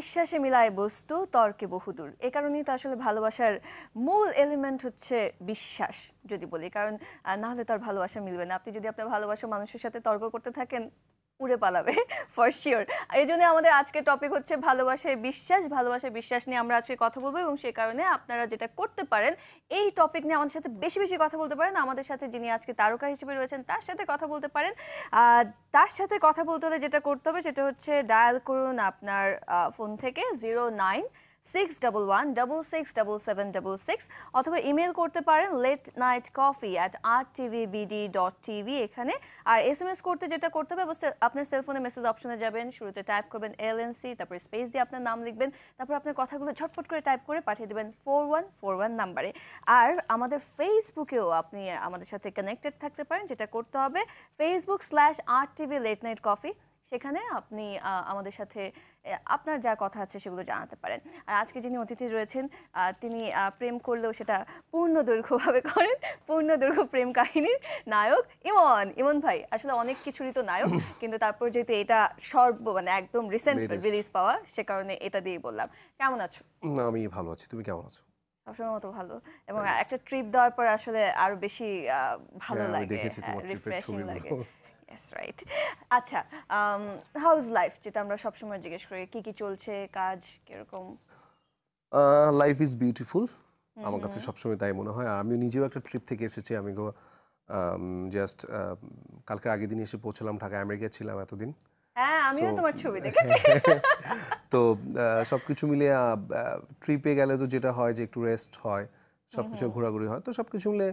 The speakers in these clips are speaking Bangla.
বিশ্বাসে মিলায় বস্তু তর্কে বহুদূর এ কারণেই তো আসলে ভালোবাসার মূল এলিমেন্ট হচ্ছে বিশ্বাস যদি বলি কারণ না হলে তো আর ভালোবাসা মিলবে না আপনি যদি আপনার ভালোবাসা মানুষের সাথে তর্ক করতে থাকেন উড়ে পালাবে ফর শিওর এই জন্য আমাদের আজকে টপিক হচ্ছে ভালোবাসায় বিশ্বাস ভালোবাসায় বিশ্বাস নিয়ে আমরা আজকে কথা বলবো এবং সে কারণে আপনারা যেটা করতে পারেন এই টপিক নিয়ে আমাদের সাথে বেশি বেশি কথা বলতে পারেন আমাদের সাথে যিনি আজকে তারকা হিসেবে রয়েছেন তার সাথে কথা বলতে পারেন তার সাথে কথা বলতে হলে যেটা করতে হবে সেটা হচ্ছে ডায়াল করুন আপনার ফোন থেকে zero nine six double one double six double seven double six অথবা ইমেল করতে পারেন late night coffee at R TV BD dot TV এখানে আর এস এম এস করতে যেটা করতে হবে আপনার সেলফোনে মেসেজ অপশনে যাবেন শুরুতে টাইপ করবেন এল এন সি তারপর স্পেস দিয়ে আপনার নাম লিখবেন তারপর আপনার কথাগুলো ঝটপট করে টাইপ করে পাঠিয়ে দেবেন ফোর ওয়ান ফোর ওয়ান নাম্বারে আর আমাদের ফেসবুকেও আপনি আমাদের সাথে কানেক্টেড থাকতে পারেন যেটা করতে হবে Facebook slash R TV late night coffee সেখানে আপনি আমাদের সাথে আপনার যা কথা আছে সেগুলো জানাতে পারেন আর আজকে যিনি অতিথি রয়েছেন তিনি প্রেম করলেও সেটা পূর্ণ দৈর্ঘ্যভাবে করেন পূর্ণ দৈর্ঘ্য প্রেম কাহিনীর নায়ক ইমন ইমন ভাই আসলে অনেক কিছুরই তো নায়ক কিন্তু তারপর যেহেতু এটা সর্ব মানে একদম রিসেন্ট রিলিজ পাওয়া সে কারণে এটা দিয়ে বললাম কেমন আছো আমি ভালো আছি তুমি কেমন আছো সবসময় মতো ভালো এবং হ্যাঁ। একটা ট্রিপ দেওয়ার পর আসলে আরো বেশি ভালো হ্যাঁ, লাগে রিফ্রেশিং হ্যাঁ, লাগে হ্যাপিনেস রাইট আচ্ছা হাউস um, লাইফ যেটা আমরা সবসময় জিজ্ঞেস করি কি কি চলছে কাজ কিরকম লাইফ ইজ বিউটিফুল আমার কাছে সবসময় তাই মনে হয় আর আমি নিজেও একটা ট্রিপ থেকে এসেছি আমি গো জাস্ট um, um, কালকে আগের দিন এসে পৌঁছলাম ঢাকা আমেরিকা ছিলাম এতদিন হ্যাঁ আমিও তোমার ছবি দেখেছি তো সবকিছু মিলে ট্রিপে গেলে তো যেটা হয় যে একটু রেস্ট হয় সবকিছু ঘোরাঘুরি হয় তো সবকিছু মিলে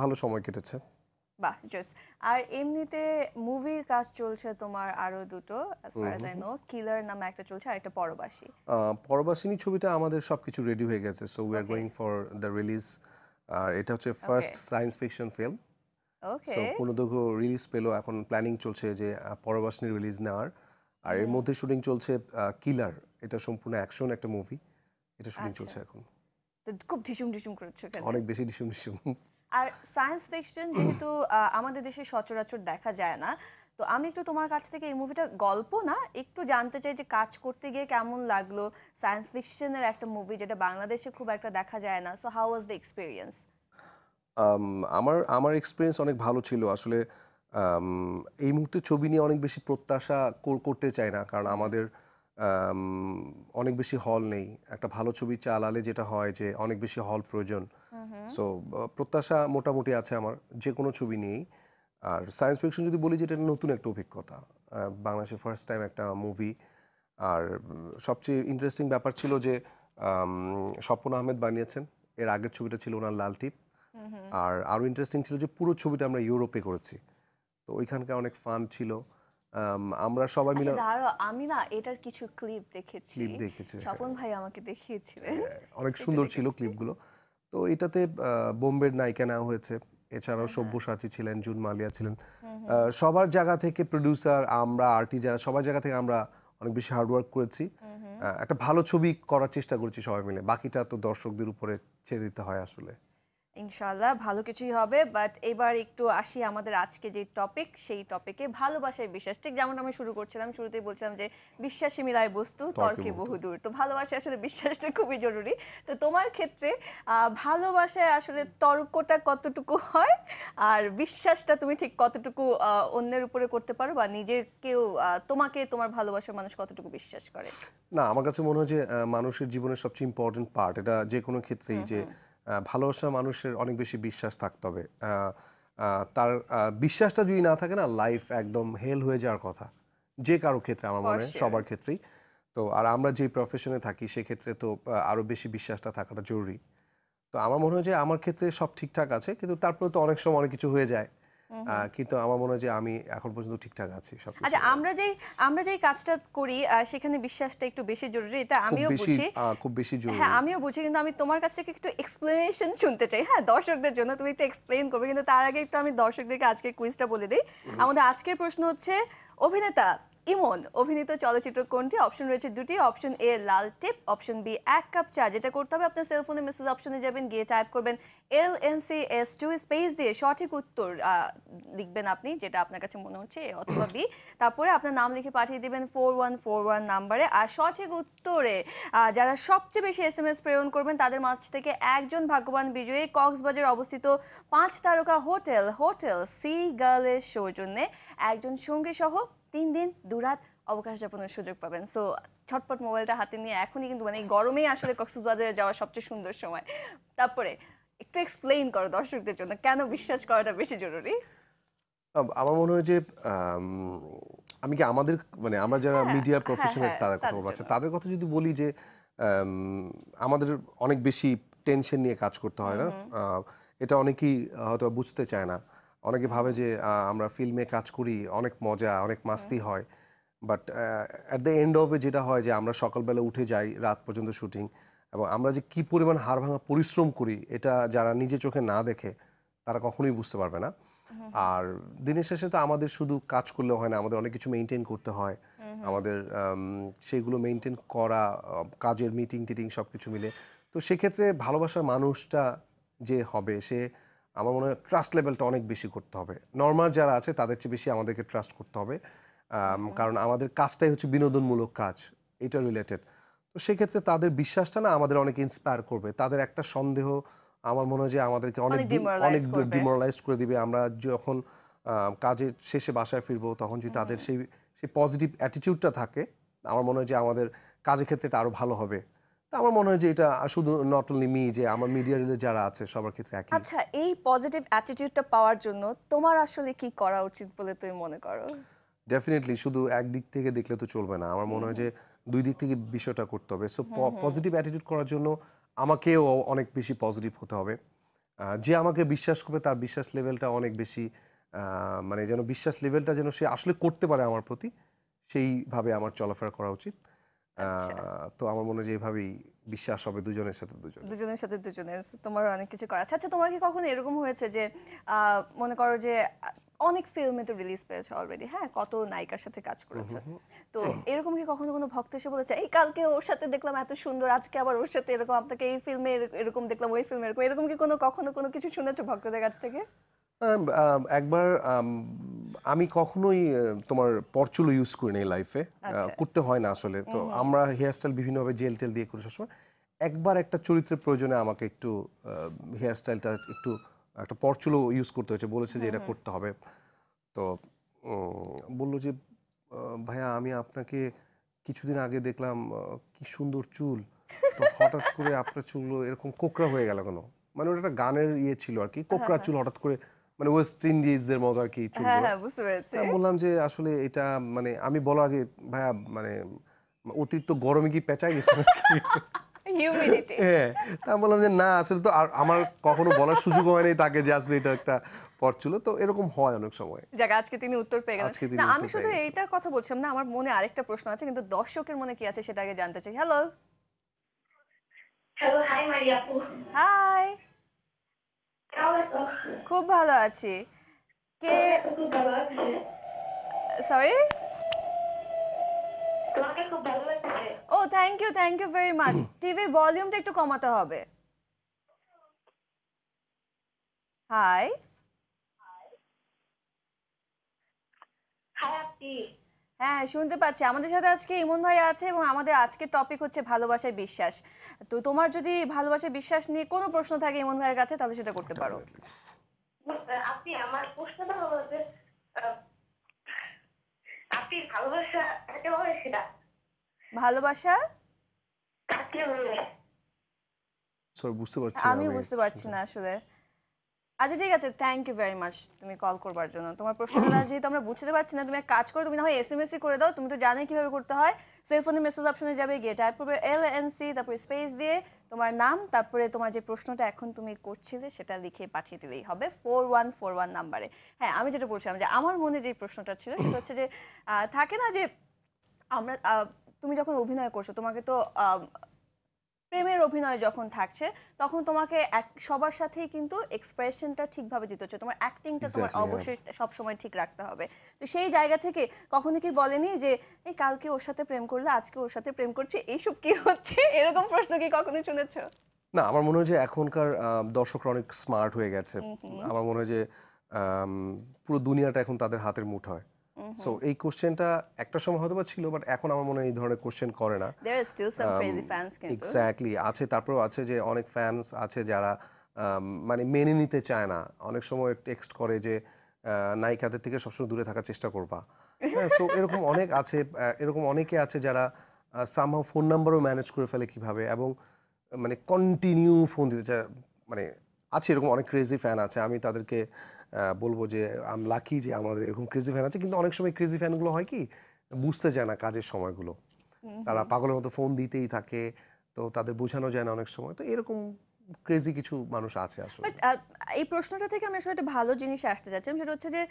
ভালো সময় কেটেছে বাহ জাস্ট আর এমনিতে মুভির কাজ চলছে তোমার আরো দুটো as far as I know killer নামে একটা চলছে আর একটা পরবাসী পরবাসিনী ছবিটা আমাদের সবকিছু রেডি হয়ে গেছে so we are going for the release আর এটা হচ্ছে first science fiction film so পূর্ণদৈর্ঘ্য রিলিজ পেলো এখন প্ল্যানিং চলছে যে পরবাসিনী রিলিজ নেওয়ার আর এর মধ্যে শুটিং চলছে কিলার এটা সম্পূর্ণ অ্যাকশন একটা মুভি এটা শুটিং আচ্ছা। চলছে এখন তো খুব ঢিসুম ঢিসুম করছে অনেক বেশি ঢিসুম ঢিসুম আর সায়েন্স ফিকশন যেহেতু আমাদের দেশে সচরাচর দেখা যায় না তো আমি একটু তোমার কাছ থেকে এই মুভিটা গল্প না একটু জানতে চাই যে কাজ করতে গিয়ে কেমন লাগলো সায়েন্স ফিকশনের একটা মুভি যেটা বাংলাদেশে খুব একটা দেখা যায় না so how was the experience আমার আমার এক্সপিরিয়েন্স অনেক ভালো ছিল আসলে এই মুহূর্তে ছবি নিয়ে অনেক বেশি প্রত্যাশা করতে চাই না কারণ আমাদের অনেক বেশি হল নেই একটা ভালো ছবি চালালে যেটা হয় যে অনেক বেশি হল প্রয়োজন সো প্রত্যাশা মোটামুটি আছে আমার যে কোনো ছবি নিয়েই আর সায়েন্স ফিকশন যদি বলি যেটা নতুন একটা অভিজ্ঞতা বাংলাদেশে ফার্স্ট টাইম একটা মুভি আর সবচেয়ে ইন্টারেস্টিং ব্যাপার ছিল যে স্বপন আহমেদ বানিয়েছেন এর আগের ছবিটা ছিল ওনার লাল টিপ আর আরও ইন্টারেস্টিং ছিল যে পুরো ছবিটা আমরা ইউরোপে করেছি তো ওইখানকার অনেক ফান ছিল আমরা সবাই মিলে আচ্ছা, আমি না এটার কিছু ক্লিপ দেখেছি ক্লিপ দেখেছি হ্যাঁ। স্বপন ভাই আমাকে দেখিয়েছিলেন হ্যাঁ, অনেক সুন্দর ছিল ক্লিপগুলো তো এটাতে বোম্বের নায়িকা নেওয়া হয়েছে এছাড়াও হ্যাঁ। সব্যসাচী ছিলেন জুন মালিয়া ছিলেন সবার জায়গা থেকে প্রডিউসার আমরা আর্টি যারা সবার জায়গা থেকে আমরা অনেক বেশি হার্ডওয়ার্ক করেছি একটা ভালো ছবি করার চেষ্টা করেছি সবাই মিলে বাকিটা তো দর্শকদের উপরে ছেড়ে দিতে হয় আসলে ইনশাল্লাহ ভালো কিছুই হবে বাট এবার একটু আসি আমাদের আজকে যে টপিক সেই টপিকে ভালোবাসায় বিশ্বাস ঠিক যেমন আমি শুরু করছিলাম শুরুতেই বলছিলাম যে বিশ্বাসী মিলায় বস্তু তর্কে বহুদূর তো ভালোবাসায় আসলে বিশ্বাসটা খুবই জরুরি তো তোমার ক্ষেত্রে ভালোবাসায় আসলে তর্কটা কতটুকু হয় আর বিশ্বাসটা তুমি ঠিক কতটুকু অন্যের উপরে করতে পারো বা নিজেকেও তোমাকে তোমার ভালোবাসার মানুষ কতটুকু বিশ্বাস করে না আমার কাছে মনে হয় যে মানুষের জীবনের সবচেয়ে ইম্পর্টেন্ট পার্ট এটা যে কোনো ক্ষেত্রেই যে ভালোবাসা মানুষের অনেক বেশি বিশ্বাস থাকতে হবে তার বিশ্বাসটা যদি না থাকে না লাইফ একদম হেল হয়ে যাওয়ার কথা যে কারো ক্ষেত্রে আমার মনে হয় সবার ক্ষেত্রেই তো আর আমরা যে প্রফেশনে থাকি সেক্ষেত্রে তো আরও বেশি বিশ্বাসটা থাকাটা জরুরি তো আমার মনে হয় যে আমার ক্ষেত্রে সব ঠিকঠাক আছে কিন্তু তারপরে তো অনেক সময় অনেক কিছু হয়ে যায় কিন্তু আমার মনে হয় যে আমি এখন পর্যন্ত ঠিকঠাক আছি সব আচ্ছা আমরা যেই আমরা যে কাজটা করি সেখানে বিশ্বাসটা একটু বেশি জরুরি এটা আমিও বুঝি খুব বেশি হ্যাঁ, জরুরি হ্যাঁ আমিও বুঝি কিন্তু আমি তোমার কাছ থেকে একটু এক্সপ্লেনেশন শুনতে চাই হ্যাঁ দর্শকদের জন্য তুমি একটু এক্সপ্লেন করবে কিন্তু তার আগে একটু আমি দর্শকদেরকে আজকে কুইজটা বলে দিই আমাদের আজকের প্রশ্ন হচ্ছে অভিনেতা ইমন অভিনীত চলচ্চিত্র কোনটি অপশন রয়েছে দুটি option A Lal Tip option B Ek Cup Cha যেটা করতে হবে আপনার সেলফোনে মেসেজ অপশনে যাবেন গিয়ে টাইপ করবেন L N C S two space দিয়ে সঠিক উত্তর লিখবেন আপনি যেটা আপনার কাছে মনে হচ্ছে এ অথবা বি তারপরে আপনার নাম লিখে পাঠিয়ে দিবেন ফোর ওয়ান ফোর ওয়ান নাম্বারে আর সঠিক উত্তরে যারা সবচেয়ে বেশি এস এম এস প্রেরণ করবেন তাদের মাঝ থেকে একজন ভাগ্যবান বিজয়ী কক্সবাজার অবস্থিত পাঁচ তারকা হোটেল হোটেল সি গার্লের সৌজন্যে একজন সঙ্গী সহ তিন দিন দুরাত অবকাশ যাপনের সুযোগ পাবেন সো ছটপট মোবাইলটা হাতে নিয়ে এখনই কিন্তু মানে এই গরমেই আসলে কক্সবাজারে যাওয়া সবচেয়ে সুন্দর সময় তারপরে একটু এক্সপ্লেইন করো দর্শকদের জন্য কেন বিশ্বাস করাটা বেশি জরুরি আমার মনে হয় যে আমি কি আমাদের মানে আমরা যারা মিডিয়া প্রফেশনাল তারা কথা বলছে আচ্ছা, তাদের কথা যদি বলি যে আমাদের অনেক বেশি টেনশন নিয়ে কাজ করতে হয় না এটা অনেকেই হয়তো বুঝতে চায় না অনেকে ভাবে যে আমরা ফিল্মে কাজ করি অনেক মজা অনেক মাস্তি হয় বাট অ্যাট দ্য এন্ড অফে যেটা হয় যে আমরা সকালবেলা উঠে যাই রাত পর্যন্ত শুটিং এবং আমরা যে কি পরিমাণ হাড় ভাঙা পরিশ্রম করি এটা যারা নিজে চোখে না দেখে তারা কখনোই বুঝতে পারবে না আর দিনের শেষে তো আমাদের শুধু কাজ করলে হয় না আমাদের অনেক কিছু মেনটেন করতে হয় আমাদের সেইগুলো মেনটেন করা কাজের মিটিং টিটিং সব কিছু মিলে তো সেক্ষেত্রে ভালোবাসার মানুষটা যে হবে সে আমার মনে হয় ট্রাস্ট লেভেলটা অনেক বেশি করতে হবে নর্মাল যারা আছে তাদের চেয়ে বেশি আমাদেরকে ট্রাস্ট করতে হবে আচ্ছা। কারণ আমাদের কাজটাই হচ্ছে বিনোদনমূলক কাজ এটা রিলেটেড তো সেক্ষেত্রে তাদের বিশ্বাসটা না আমাদের অনেক ইন্সপায়ার করবে তাদের একটা সন্দেহ আমার মনে হয় যে আমাদেরকে অনেক অনেক ডিমোরালাইজ করে দিবে আমরা যখন কাজের শেষে বাসায় ফিরবো তখন যদি তাদের সেই সেই পজিটিভ অ্যাটিটিউডটা থাকে আমার মনে হয় যে আমাদের কাজের ক্ষেত্রে এটা আরও ভালো হবে তা আমার মনে হয় যে এটা শুধু নট অনলি মি যে আমার মিডিয়া রিলে যারা আছে সবার ক্ষেত্রে একই আচ্ছা এই পজিটিভ অ্যাটিটিউডটা পাওয়ার জন্য তোমার আসলে কি করা উচিত বলে তুমি মনে করো ডেফিনেটলি শুধু এক দিক থেকে দেখলে তো চলবে না আমার মনে হয় যে দুই দিক থেকে বিষয়টা করতে হবে সো পজিটিভ অ্যাটিটিউড করার জন্য আমাকেও অনেক বেশি পজিটিভ হতে হবে যে আমাকে বিশ্বাস করবে তার বিশ্বাস লেভেলটা অনেক বেশি মানে যেন বিশ্বাস লেভেলটা যেন সে আসলে করতে পারে আমার প্রতি সেইভাবে আমার চলাফেরা করা উচিত আচ্ছা। তো আমার মনে হয় এইভাবেই বিশ্বাস হবে দুজনের সাথে দুজন দুজনের সাথে দুজনের তোমার অনেক কিছু করা আচ্ছা, আচ্ছা তোমার কি কখনো এরকম হয়েছে যে মনে করো যে অনেক ফিল্মে তো রিলিজ পেয়েছে অলরেডি হ্যাঁ কত নায়িকার সাথে কাজ করেছে তো এরকম কি কখনো কোনো ভক্ত এসে বলেছে এই কালকে ওর সাথে দেখলাম এত সুন্দর আজকে আবার ওর সাথে এরকম আপনাকে এই ফিল্মে এরকম দেখলাম ওই ফিল্মে এরকম এরকম কি কোনো কখনো কোনো কিছু শুনেছো ভক্তদের কাছ থেকে একবার আমি কখনোই তোমার পরচুলো ইউজ করি নাই লাইফে করতে হয় না আসলে তো আমরা হেয়ারস্টাইল বিভিন্নভাবে জেল টেল দিয়ে করি সবসময় একবার একটা চরিত্রের প্রয়োজনে আমাকে একটু হেয়ারস্টাইলটা একটু একটা পরচুলো ইউজ করতে হয়েছে বলেছে যে এটা করতে হবে তো বলল যে ভাইয়া আমি আপনাকে কিছুদিন আগে দেখলাম কি সুন্দর চুল তো হঠাৎ করে আপনার চুলগুলো এরকম কোকড়া হয়ে গেল কেন মানে ওটা একটা গানের ইয়ে ছিল আর কি কোকরা হ্যাঁ, হ্যাঁ। চুল হঠাৎ করে মানে ওয়েস্ট ইন্ডিজদের মতো আর কি হ্যাঁ, হ্যাঁ, বুঝতে পেরেছি বললাম যে আসলে এটা মানে আমি বলার আগে ভাইয়া মানে অতিরিক্ত গরমে কি পেঁচায় গেছে হ্যাঁ তা বললাম যে না আসলে তো আর আমার কখনো বলার সুযোগ হয়নি তাকে যে আসলে এটা একটা পথ ছিল তো এরকম হয় অনেক সময় যাক আজকে তিনি উত্তর পেয়ে গেলেন না আমি শুধু এইটার কথা বলছিলাম না আমার মনে আরেকটা প্রশ্ন আছে কিন্তু দর্শকের মনে কি আছে সেটা আগে জানতে চাই হ্যালো হ্যালো হাই মারিয়াপু হাই খুব ভালো আছি কে সরি ও thank you thank you very much টিভির ভলিউমটা একটু কমাতে হবে হাই হাই আপনি হ্যাঁ শুনতে পাচ্ছি আমাদের সাথে আজকে ইমন ভাই আছে এবং আমাদের আজকে টপিক হচ্ছে ভালোবাসায় বিশ্বাস তো তোমার যদি ভালোবাসায় বিশ্বাস নিয়ে কোনো প্রশ্ন থাকে ইমন ভাইয়ের কাছে তাহলে সেটা করতে পারো আপনি আমার প্রশ্নটা হলো যে আপনি ভালোবাসা কাকে বলে সেটা ভালোবাসা কাকে বলে সরি বুঝতে পারছি আমি বুঝতে পারছি না আসলে আচ্ছা ঠিক আছে থ্যাংক ইউ ভেরি মাচ তুমি কল করবার জন্য তোমার প্রশ্নটা যেহেতু আমরা বুঝতে পারছি না তুমি এক কাজ করো তুমি না হয় এস এম এস করে দাও তুমি তো জানে কিভাবে করতে হয় সেলফোনে মেসেজ অপশনে যাবে গিয়ে টাইপ করবে এল এন সি তারপরে স্পেস দিয়ে তোমার নাম তারপরে তোমার যে প্রশ্নটা এখন তুমি করছিলে সেটা লিখে পাঠিয়ে দিলেই হবে ফোর ওয়ান ফোর ওয়ান নাম্বারে হ্যাঁ আমি যেটা বলছিলাম যে আমার মনে যে প্রশ্নটা ছিল সেটা হচ্ছে যে থাকে না যে আমরা তুমি যখন অভিনয় করছো তোমাকে তো প্রেমের অভিনয় যখন থাকছে তখন তোমাকে সবার সাথেই কিন্তু এক্সপ্রেশনটা ঠিকভাবে দিতে হচ্ছে তোমার অ্যাক্টিংটা তোমার অবশ্যই সবসময় ঠিক রাখতে হবে তো সেই জায়গা থেকে কখনো কি বলেনি যে এই কালকে ওর সাথে প্রেম করলে আজকে ওর সাথে প্রেম করছে এইসব কি হচ্ছে এরকম প্রশ্ন কি কখনো শুনেছো না আমার মনে হয় যে এখনকার দর্শকরা অনেক স্মার্ট হয়ে গেছে আমার মনে হয় যে পুরো দুনিয়াটা এখন তাদের হাতের মুঠোয় সো mm-hmm. এই কোশ্চেনটা একটা সময় হয়তো ছিল বাট এখন আমার মনে হয় এই ধরনের কোশ্চেন করে না এক্স্যাক্টলি um, আছে তারপরেও আছে যে অনেক ফ্যানস আছে যারা um, মানে মেনে নিতে চায় না অনেক সময় টেক্সট করে যে নায়িকাদের থেকে সবসময় দূরে থাকার চেষ্টা করবা সো হ্যাঁ, এরকম অনেক আছে এরকম অনেকে আছে যারা সামহাও ফোন নাম্বারও ম্যানেজ করে ফেলে কিভাবে এবং মানে কন্টিনিউ ফোন দিতে চায় মানে আছে এরকম অনেক ক্রেজি ফ্যান আছে আমি তাদেরকে বলবো যে আম লাকি যে আমাদের এরকম ক্রেজি ফ্যান আছে কিন্তু অনেক সময় ক্রেজি ফ্যানগুলো হয় কি বুঝতে যায় না কাজের সময়গুলো তারা পাগলের মতো ফোন দিতেই থাকে তো তাদের বোঝানো যায় না অনেক সময় তো এরকম ক্রেজি কিছু মানুষ আছে আসলে বাট এই প্রশ্নটা থেকে আমি আসলে একটা ভালো জিনিস আসতে যাচ্ছিলাম সেটা হচ্ছে যে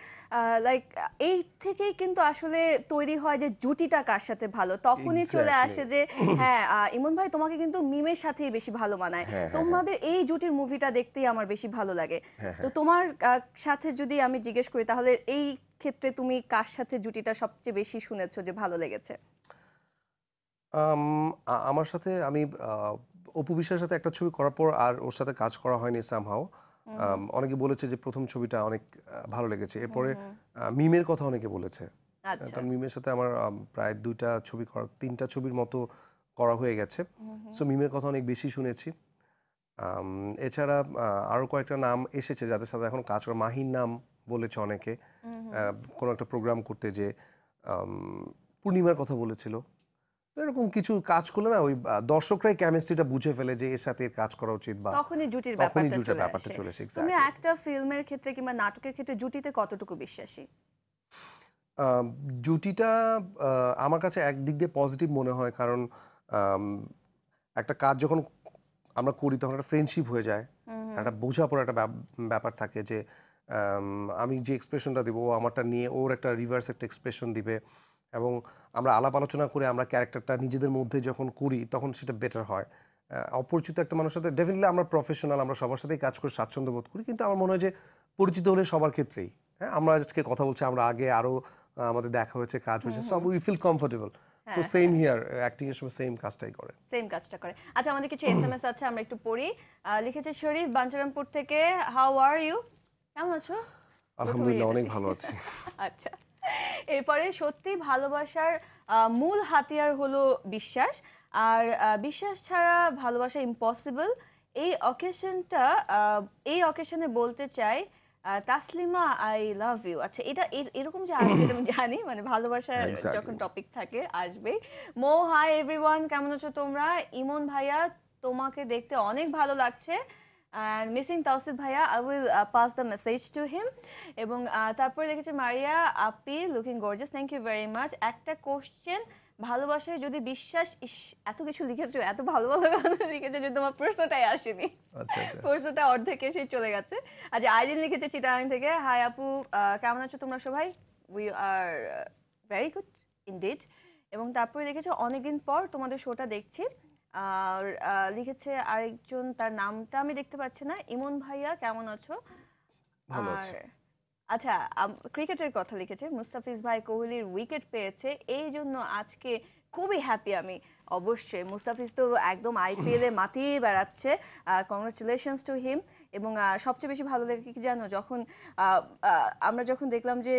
লাইক এই থেকেই কিন্তু আসলে তৈরি হয় যে জুটিটা কার সাথে ভালো তখনই চলে আসে যে হ্যাঁ ইমন ভাই তোমাকে কিন্তু মিমের সাথেই বেশি ভালো মানায় হ্যাঁ, হ্যাঁ, তোমাদের হ্যাঁ। এই জুটির মুভিটা দেখতেই আমার বেশি ভালো লাগে তো তোমার সাথে যদি আমি জিজ্ঞেস করি তাহলে এই ক্ষেত্রে তুমি কার সাথে জুটিটা সবচেয়ে বেশি শুনেছো যে ভালো লেগেছে আমার সাথে আমি অপু বিশ্বাসের সাথে একটা ছবি করার পর আর ওর সাথে কাজ করা হয়নি সামহাও অনেকে বলেছে যে প্রথম ছবিটা অনেক ভালো লেগেছে এরপরে মিমের কথা অনেকে বলেছে আচ্ছা। কারণ মিমের সাথে আমার প্রায় দুইটা ছবি করা তিনটা ছবির মতো করা হয়ে গেছে সো মিমের কথা অনেক বেশি শুনেছি এছাড়া আরও কয়েকটা নাম এসেছে যাদের সাথে এখন কাজ করা মাহির নাম বলেছে অনেকে কোনো একটা প্রোগ্রাম করতে যে পূর্ণিমার কথা বলেছিল এরকম কিছু কাজ করলে না ওই দর্শকরাই কেমিস্ট্রিটা বুঝে ফেলে যে এর সাথে কাজ করা উচিত বা তখনই জুটির ব্যাপারটা ব্যাপারটা চলে আসে তুমি একটা ফিল্মের ক্ষেত্রে কিংবা নাটকের ক্ষেত্রে জুটিতে কতটুকু বিশ্বাসী জুটিটা আমার কাছে একদিক দিয়ে পজিটিভ মনে হয় কারণ একটা কাজ যখন আমরা করি তখন একটা ফ্রেন্ডশিপ হয়ে যায় একটা বোঝাপড়া একটা ব্যাপার থাকে যে আমি যে এক্সপ্রেশনটা দেবো ও আমারটা নিয়ে ওর একটা রিভার্স একটা এক্সপ্রেশন দিবে এবং আমরা আলাপ আলোচনা করে আমরা ক্যারেক্টারটা নিজেদের মধ্যে যখন করি তখন সেটা বেটার হয় অপরিচিত একটা মানুষের সাথে ডেফিনেটলি আমরা প্রফেশনাল আমরা সবার সাথেই কাজ করে স্বাচ্ছন্দ্য বোধ করি কিন্তু আমার মনে হয় যে পরিচিত হলে সবার ক্ষেত্রেই হ্যাঁ আমরা আজকে কথা বলছি আমরা আগে আরও আমাদের দেখা হয়েছে কাজ হয়েছে সব উই ফিল কমফোর্টেবল তো সেম হিয়ার অ্যাক্টিং এর সময় সেম কাজটাই করে সেম কাজটা করে আচ্ছা আমাদের কিছু এসএমএস আছে আমরা একটু পড়ি লিখেছে শরীফ বাঞ্চারামপুর থেকে হাউ আর ইউ কেমন আছো আলহামদুলিল্লাহ অনেক ভালো আছি আচ্ছা এরপরে সত্যি ভালোবাসার মূল হাতিয়ার হলো বিশ্বাস আর বিশ্বাস ছাড়া ভালোবাসা ইম্পসিবল এই অকেশনটা এই অকেশনে বলতে চাই তাসলিমা আই লাভ ইউ আচ্ছা এটা এরকম যে আসবে আমি জানি মানে ভালোবাসা যখন টপিক থাকে আসবে মো হাই এভরিওয়ান কেমন আছো তোমরা ইমন ভাইয়া তোমাকে দেখতে অনেক ভালো লাগছে অ্যান্ড মিসিং তাওসিফ ভাইয়া I will pass the message to him এবং তারপরে দেখেছি মারিয়া আপি looking gorgeous thank you very much একটা কোশ্চেন ভালোবাসায় যদি বিশ্বাস ইস এত কিছু লিখেছো এত ভালো ভালো লিখেছো যে তোমার প্রশ্নটাই আসেনি আচ্ছা, আচ্ছা। প্রশ্নটা অর্ধেক এসে চলে গেছে আচ্ছা আইদিন লিখেছে চিটাং থেকে হাই আপু কেমন আছো তোমরা সবাই we are very good indeed এবং তারপরে দেখেছো অনেকদিন পর তোমাদের শোটা দেখছি আর লিখেছে আরেকজন তার নামটা আমি দেখতে পাচ্ছি না ইমন ভাইয়া কেমন আছো আর আচ্ছা ক্রিকেটের কথা লিখেছে মুস্তাফিজ ভাই কোহলির উইকেট পেয়েছে এই জন্য আজকে খুবই হ্যাপি আমি অবশ্যই মুস্তাফিজ তো একদম আইপিএলে মাতিয়ে বেড়াচ্ছে কংগ্রেচুলেশনস টু হিম এবং সবচেয়ে বেশি ভালো লাগে কি জানো যখন আমরা যখন দেখলাম যে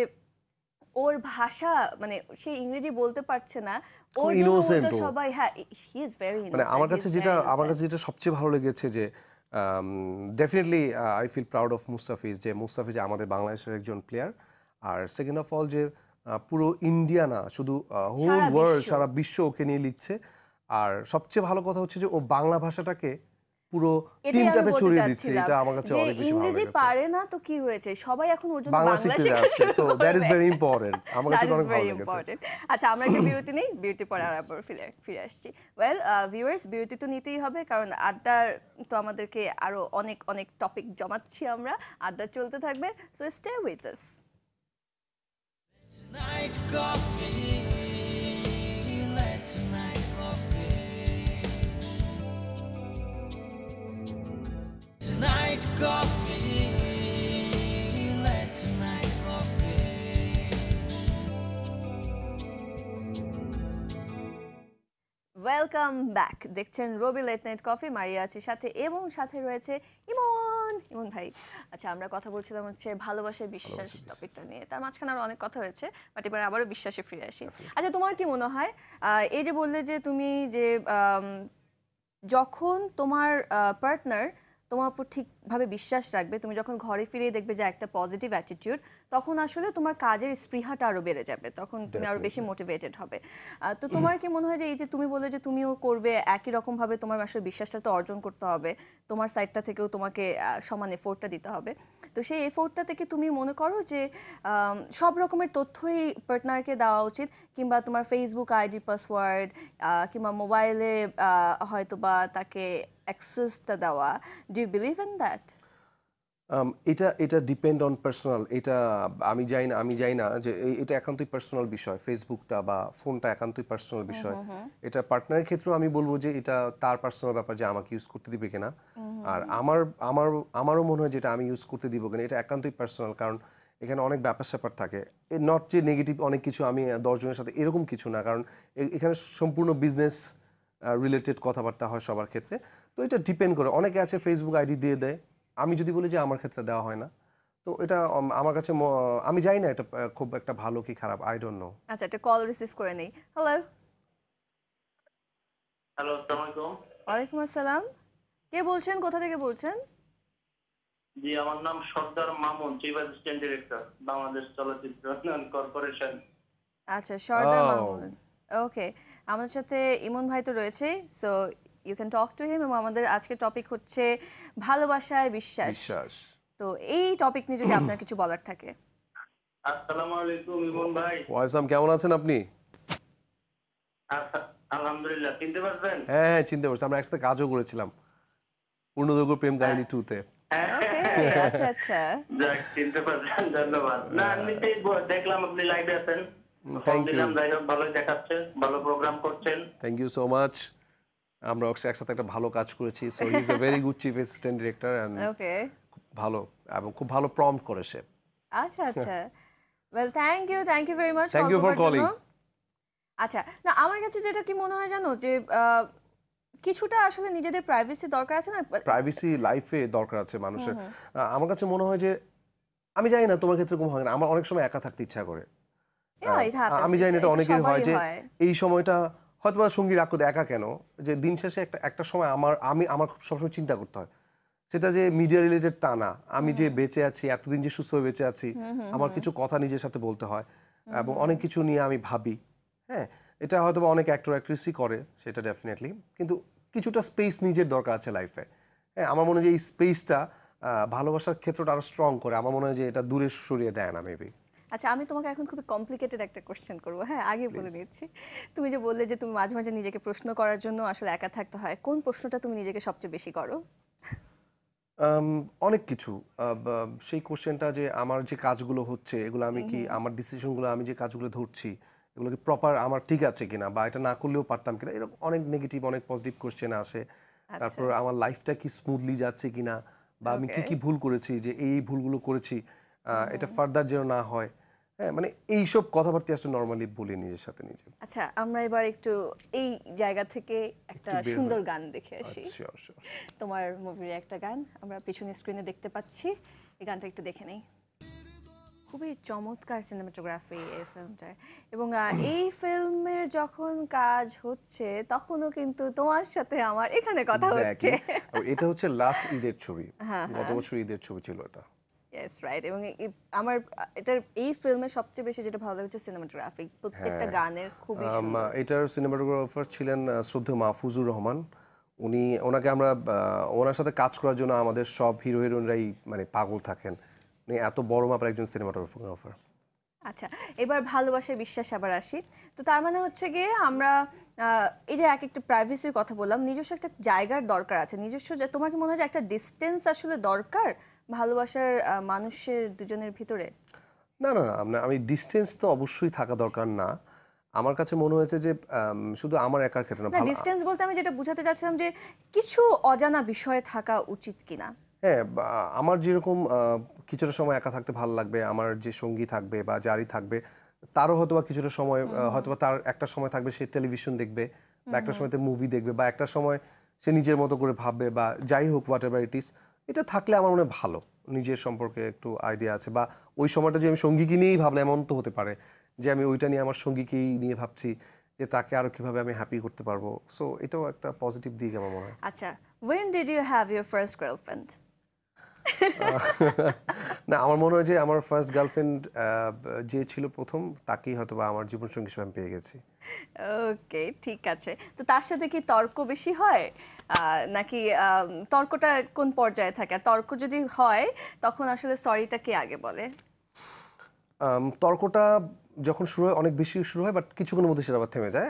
ওর ভাষা মানে সে ইংরেজি বলতে পারছে না ওর ইনোসেন্ট সবাই হ্যাঁ হি ইজ ভেরি মানে আমার কাছে যেটা আমার কাছে যেটা সবচেয়ে ভালো লেগেছে যে definitely I feel proud of Mustafiz যে মুস্তাফিজ আমাদের বাংলাদেশের একজন প্লেয়ার আর সেকেন্ড অফ অল যে পুরো ইন্ডিয়া না শুধু হোল ওয়ার্ল্ড সারা বিশ্ব ওকে নিয়ে লিখছে আর সবচেয়ে ভালো কথা হচ্ছে যে ও বাংলা ভাষাটাকে পুরো টিমটাতে ছড়িয়ে দিচ্ছে এটা আমার কাছে অনেক বেশি ভালো ইংরেজি পারে না তো কি হয়েছে সবাই এখন ওর জন্য বাংলা শেখাচ্ছে so that is very important আমার কাছে অনেক ভালো আচ্ছা আমরা একটা বিরতি নেই বিরতি পরে আবার ফিরে ফিরে আসছি ওয়েল ভিউয়ার্স uh, বিরতি তো নিতেই হবে কারণ আড্ডার তো আমাদেরকে আরো অনেক অনেক টপিক জমাচ্ছি আমরা আড্ডা চলতে থাকবে so stay with us Night coffee night coffee. Welcome back দেখছেন Robi late night coffee Maria আছি সাথে এবং সাথে রয়েছে ইমন ইমন ভাই আচ্ছা আমরা কথা বলছিলাম হচ্ছে ভালোবাসার বিশ্বাস টপিকটা নিয়ে তার মাঝখানে আরও অনেক কথা হয়েছে বাট এবার আবারও বিশ্বাসে ফিরে আসি আচ্ছা, আচ্ছা।, আচ্ছা তোমার কি মনে হয় এই যে বললে যে তুমি যে যখন তোমার পার্টনার তোমার উপর ঠিকভাবে বিশ্বাস রাখবে তুমি যখন ঘরে ফিরে দেখবে যে একটা পজিটিভ অ্যাটিটিউড তখন আসলে তোমার কাজের স্পৃহাটা আরও বেড়ে যাবে তখন তুমি আরও বেশি মোটিভেটেড হবে তো তোমার কি মনে হয় যে এই যে তুমি বলে যে তুমিও করবে একই রকমভাবে তোমার আসলে বিশ্বাসটা তো অর্জন করতে হবে তোমার সাইডটা থেকেও তোমাকে সমান এফোর্টটা দিতে হবে তো সেই এফোর্টটা থেকে তুমি মনে করো যে সব রকমের তথ্যই পার্টনারকে দেওয়া উচিত কিংবা তোমার ফেসবুক আইডি পাসওয়ার্ড কিংবা মোবাইলে হয়তো বা তাকে অ্যাক্সেসটা দেওয়া do you believe in that এটা এটা ডিপেন্ড অন পার্সোনাল এটা আমি যাই না আমি যাই না যে এটা একান্তই পার্সোনাল বিষয় ফেসবুকটা বা ফোনটা একান্তই পার্সোনাল বিষয় এটা পার্টনারের ক্ষেত্রেও আমি বলবো যে এটা তার পার্সোনাল ব্যাপার যে আমাকে ইউজ করতে দিবে কিনা আর আমার আমার আমারও মনে হয় যেটা আমি ইউজ করতে দিব কিনা এটা একান্তই পার্সোনাল কারণ এখানে অনেক ব্যাপার স্যাপার থাকে নট যে নেগেটিভ অনেক কিছু আমি দশজনের সাথে এরকম কিছু না কারণ এখানে সম্পূর্ণ বিজনেস রিলেটেড কথাবার্তা হয় সবার ক্ষেত্রে তো এটা ডিপেন্ড করে অনেকে আছে ফেসবুক আইডি দিয়ে দেয় আমি যদি বলি যে আমার ক্ষেত্রে দেওয়া হয় না তো এটা আমার কাছে আমি জানি না এটা খুব একটা ভালো কি খারাপ আই ডোন্ট নো আচ্ছা একটা কল রিসিভ করে নেই হ্যালো হ্যালো আসসালামু আলাইকুম ওয়ালাইকুম আসসালাম কে বলছেন কোথা থেকে বলছেন জি আমার নাম Sardar Mamun chief assistant director Bangladesh চলচ্চিত্র উন্নয়ন কর্পোরেশন আচ্ছা সর্দার oh. মামুন ওকে আমাদের সাথে ইমন ভাই তো রয়েছে so you can talk to him এবং আমাদের আজকের টপিক হচ্ছে ভালোবাসায় বিশ্বাস বিশ্বাস তো এই টপিক নিয়ে যদি আপনার কিছু বলার থাকে আসসালামু আলাইকুম ইমন ভাই ওয়াইসাম কেমন আছেন আপনি আচ্ছা, আলহামদুলিল্লাহ চিনতে পারছেন হ্যাঁ, হ্যাঁ চিনতে পারছি আমরা একসাথে কাজও করেছিলাম পূর্ণদৈর্ঘ্য প্রেম কাহিনী হ্যাঁ। টু তে আচ্ছা আচ্ছা হ্যাঁ। দেখলাম আপনি লাইভে আছেন mm, ভালো প্রোগ্রাম করছেন থ্যাংক ইউ সো মাচ আমরা একসাথে একটা ভালো কাজ করেছি so he is a very good chief assistant director and okay ভালো এবং খুব ভালো প্রম্পট করে সে আচ্ছা আচ্ছা well thank you thank you very much thank you for calling আচ্ছা না আমার কাছে যেটা কি মনে হয় জানো যে কিছুটা আসলে নিজেদের প্রাইভেসি দরকার আছে না প্রাইভেসি লাইফে দরকার আছে মানুষের আমার কাছে মনে হয় যে আমি জানি না তোমার ক্ষেত্রে কোনো হয় না আমার অনেক সময় একা থাকতে ইচ্ছা করে আমি জানি এটা অনেকের হয় যে এই সময়টা হয়তো বা সঙ্গীর রাখো একা কেন যে দিন শেষে একটা একটা সময় আমার আমি আমার খুব সবসময় চিন্তা করতে হয় সেটা যে মিডিয়া রিলেটেড তা না আমি যে বেঁচে আছি এতদিন যে সুস্থ হয়ে বেঁচে আছি আমার কিছু কথা নিজের সাথে বলতে হয় এবং অনেক কিছু নিয়ে আমি ভাবি হ্যাঁ এটা হয়তো অনেক অ্যাক্টর অ্যাক্ট্রেসই করে সেটা ডেফিনেটলি কিন্তু কিছুটা স্পেস নিজের দরকার আছে লাইফে হ্যাঁ আমার মনে হয় যে এই স্পেসটা ভালোবাসার ক্ষেত্রটা আরও স্ট্রং করে আমার মনে হয় যে এটা দূরে সরিয়ে দেয় না মেবি আচ্ছা আমি তোমাকে এখন খুবই কমপ্লিকেটেড একটা কোশ্চেন করবো হ্যাঁ আগে বলে নিচ্ছি তুমি যে বললে যে তুমি মাঝে মাঝে নিজেকে প্রশ্ন করার জন্য আসলে একা থাকতে হয় কোন প্রশ্নটা তুমি নিজেকে সবচেয়ে বেশি করো অনেক কিছু সেই কোশ্চেনটা যে আমার যে কাজগুলো হচ্ছে এগুলো আমি কি আমার ডিসিশনগুলো আমি যে কাজগুলো ধরছি এগুলো কি প্রপার আমার ঠিক আছে কিনা বা এটা না করলেও পারতাম কিনা এরকম অনেক নেগেটিভ অনেক পজিটিভ কোশ্চেন আসে আচ্ছা। তারপর আমার লাইফটা কি স্মুথলি যাচ্ছে কিনা বা আমি কি কি ভুল করেছি যে এই ভুলগুলো করেছি এটা ফার্দার যেন না হয় হ্যাঁ মানে এইসব কথাবার্তা আসলে নর্মালি বলি নিজের সাথে নিজে আচ্ছা আমরা এবার একটু এই জায়গা থেকে একটা সুন্দর গান দেখে আসি আচ্ছা, আচ্ছা, আচ্ছা। তোমার মুভির একটা গান আমরা পিছনে স্ক্রিনে দেখতে পাচ্ছি এই গানটা একটু দেখে নেই খুবই চমৎকার সিনেমাটোগ্রাফি এই ফিল্মটার এবং এই ফিল্মের যখন কাজ হচ্ছে তখনও কিন্তু তোমার সাথে আমার এখানে কথা হচ্ছে এটা হচ্ছে লাস্ট ঈদের ছবি হ্যাঁ, গত হ্যাঁ। বছর ঈদের ছবি ছিল এটা ইয়েস রাইট এবং আমার এটার এই ফিল্মের সবচেয়ে বেশি যেটা ভালো লাগছে সিনেমাটোগ্রাফি প্রত্যেকটা হ্যাঁ। গানের খুবই সুন্দর এটার সিনেমাটোগ্রাফার ছিলেন শ্রদ্ধেয় মাহফুজুর রহমান উনি ওনাকে আমরা ওনার সাথে কাজ করার জন্য আমাদের সব হিরো হিরোইনরাই মানে পাগল থাকেন উনি এত বড় মাপের একজন সিনেমাটোগ্রাফার আচ্ছা এবার ভালোবাসায় বিশ্বাস আবার আসি তো তার মানে হচ্ছে গিয়ে আমরা এই যে এক একটা প্রাইভেসির কথা বললাম নিজস্ব একটা জায়গার দরকার আছে নিজস্ব তোমার কি মনে হয় একটা ডিস্টেন্স আসলে দরকার ভালোবাসার মানুষের দুজনের ভিতরে না না না আমি ডিস্টেন্স তো অবশ্যই থাকা দরকার না আমার কাছে মনে হয়েছে যে শুধু আমার একার ক্ষেত্রে না ডিস্টেন্স বলতে আমি যেটা বোঝাতে চাচ্ছিলাম যে কিছু অজানা বিষয়ে থাকা উচিত কিনা হ্যাঁ আমার যেরকম কিছুটা সময় একা থাকতে ভালো লাগবে আমার যে সঙ্গী থাকবে বা যারই থাকবে তারও হয়তো বা কিছুটা সময় হয়তো তার একটা সময় থাকবে সে টেলিভিশন দেখবে বা একটা সময়তে মুভি দেখবে বা একটা সময় সে নিজের মতো করে ভাববে বা যাই হোক হোয়াট এভার ইট ইস এটা থাকলে আমার মনে ভালো নিজের সম্পর্কে একটু আইডিয়া আছে বা ওই সময়টা যদি আমি সঙ্গীকে নিয়েই ভাবলাম এমন তো হতে পারে যে আমি ওইটা নিয়ে আমার সঙ্গীকেই নিয়ে ভাবছি যে তাকে আরো কিভাবে আমি হ্যাপি করতে পারবো সো এটাও একটা পজিটিভ দিক আমার মনে হয় আচ্ছা when did you have your first girlfriend না আমার মনে হয় যে আমার ফার্স্ট গার্লফ্রেন্ড যে ছিল প্রথম তাকেই হয়তো বা আমার জীবনসঙ্গী হিসেবে আমি পেয়ে গেছি ওকে ঠিক আছে তো তার সাথে কি তর্ক বেশি হয় নাকি তর্কটা কোন পর্যায়ে থাকে আর তর্ক যদি হয় তখন আসলে সরিটা কে আগে বলে তর্কটা যখন শুরু হয় অনেক বেশি শুরু হয় বাট কিছুক্ষণের মধ্যে সেটা আবার থেমে যায়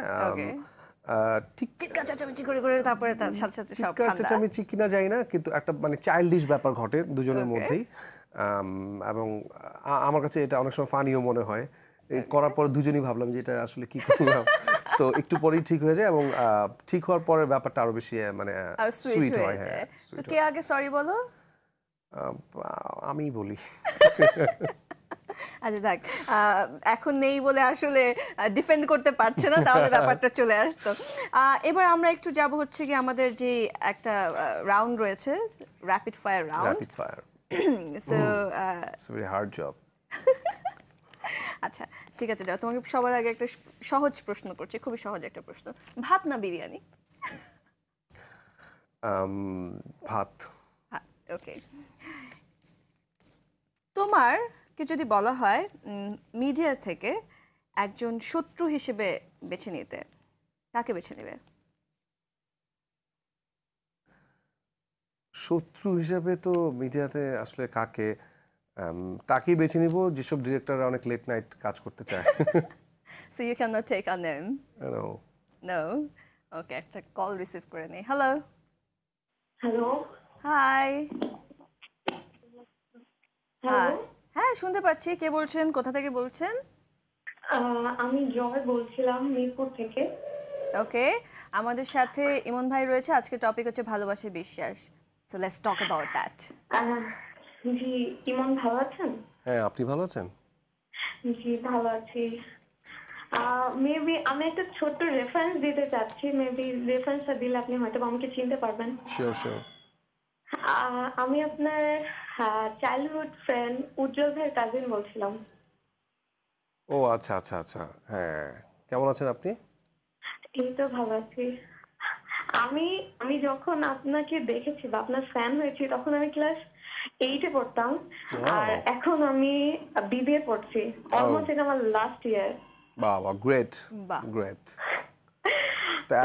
ঠিক চিৎকার চেঁচামেচি করে করে তারপরে তার সাথে সাথে সব চিৎকার চেঁচামেচি কিনা যায় না কিন্তু একটা মানে চাইল্ডিশ ব্যাপার ঘটে দুজনের মধ্যেই এবং আমার কাছে এটা অনেক সময় ফানিও মনে হয় করার পর দুজনই ভাবলাম যে এটা আসলে কি করলাম তো একটু পরেই ঠিক হয়ে যায় এবং ঠিক হওয়ার পরের ব্যাপারটা আরো বেশি মানে সুইট হয় হ্যাঁ তো কে আগে সরি বলো আমি বলি আচ্ছা দেখ এখন নেই বলে আসলে ডিফেন্ড করতে পারছে না তাহলে ব্যাপারটা চলে আসতো এবার আমরা একটু যাব হচ্ছে কি আমাদের যে একটা রাউন্ড রয়েছে rapid fire round rapid fire so it's very hard job আচ্ছা ঠিক আছে যাও তোমাকে সবার আগে একটা সহজ প্রশ্ন করছি খুবই সহজ একটা প্রশ্ন ভাত না বিরিয়ানি um, ভাত ওকে তোমার কে যদি বলা হয় মিডিয়া থেকে একজন শত্রু হিসেবে বেছে নিতে কাকে বেছে নেবে শত্রু হিসেবে তো মিডিয়াতে আসলে কাকে তাকেই বেছে নিব যেসব ডিরেক্টর অনেক লেট নাইট কাজ করতে চায় so you can not take on name no no okay একটা কল রিসিভ করে নেই হ্যালো হ্যালো হাই হাই হ্যাঁ শুনতে পাচ্ছি কে বলছেন কোথা থেকে বলছেন আমি জয় বলছিলাম মিরপুর থেকে ওকে আমাদের সাথে ইমন ভাই রয়েছে আজকে টপিক হচ্ছে ভালোবাসার বিশ্বাস so let's talk about that জি ইমন ভালো আছেন হ্যাঁ আপনি ভালো আছেন জি ভালো আছি মেবি আমি একটা ছোট্ট রেফারেন্স দিতে চাচ্ছি মেবি রেফারেন্সটা দিলে আপনি হয়তো আমাকে চিনতে পারবেন শিওর শিওর আমি আপনার চাইল্ডহুড ফ্রেন্ড উজ্জ্বল ভাইয়ের কাজিন বলছিলাম ও আচ্ছা আচ্ছা আচ্ছা হ্যাঁ কেমন আছেন আপনি এই তো ভালো আছি আমি আমি যখন আপনাকে দেখেছি বা আপনার ফ্যান হয়েছি তখন আমি ক্লাস এইটে পড়তাম আর এখন আমি বিবিএ পড়ছি অলমোস্ট oh! এটা আমার লাস্ট ইয়ার বাবা গ্রেট গ্রেট